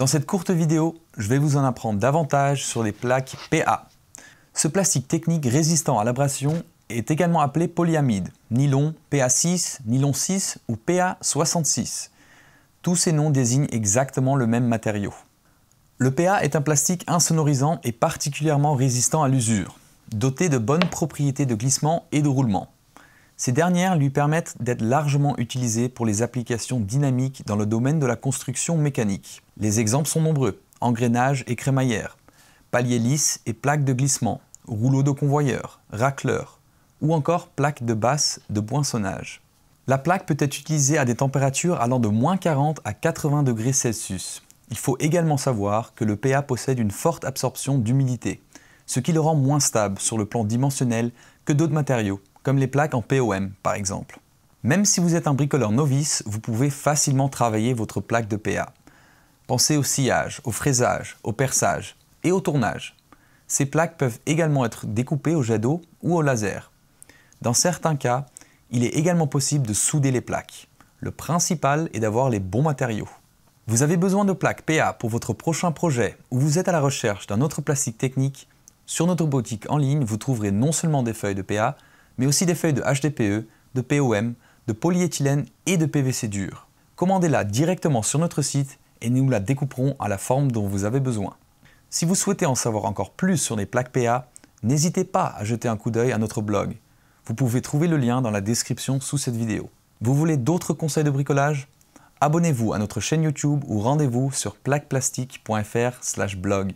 Dans cette courte vidéo, je vais vous en apprendre davantage sur les plaques PA. Ce plastique technique résistant à l'abrasion est également appelé polyamide, nylon PA6, nylon 6 ou PA66. Tous ces noms désignent exactement le même matériau. Le PA est un plastique insonorisant et particulièrement résistant à l'usure, doté de bonnes propriétés de glissement et de roulement. Ces dernières lui permettent d'être largement utilisées pour les applications dynamiques dans le domaine de la construction mécanique. Les exemples sont nombreux engrenages et crémaillères, paliers lisses et plaques de glissement, rouleaux de convoyeur, racleurs, ou encore plaques de basse de poinçonnage. La plaque peut être utilisée à des températures allant de moins 40 à 80 degrés Celsius. Il faut également savoir que le PA possède une forte absorption d'humidité, ce qui le rend moins stable sur le plan dimensionnel que d'autres matériaux comme les plaques en POM par exemple. Même si vous êtes un bricoleur novice, vous pouvez facilement travailler votre plaque de PA. Pensez au sillage, au fraisage, au perçage et au tournage. Ces plaques peuvent également être découpées au jet d'eau ou au laser. Dans certains cas, il est également possible de souder les plaques. Le principal est d'avoir les bons matériaux. Vous avez besoin de plaques PA pour votre prochain projet ou vous êtes à la recherche d'un autre plastique technique Sur notre boutique en ligne, vous trouverez non seulement des feuilles de PA, mais aussi des feuilles de HDPE, de POM, de polyéthylène et de PVC dur. Commandez-la directement sur notre site et nous la découperons à la forme dont vous avez besoin. Si vous souhaitez en savoir encore plus sur les plaques PA, n'hésitez pas à jeter un coup d'œil à notre blog. Vous pouvez trouver le lien dans la description sous cette vidéo. Vous voulez d'autres conseils de bricolage Abonnez-vous à notre chaîne YouTube ou rendez-vous sur plaqueplastique.fr/blog.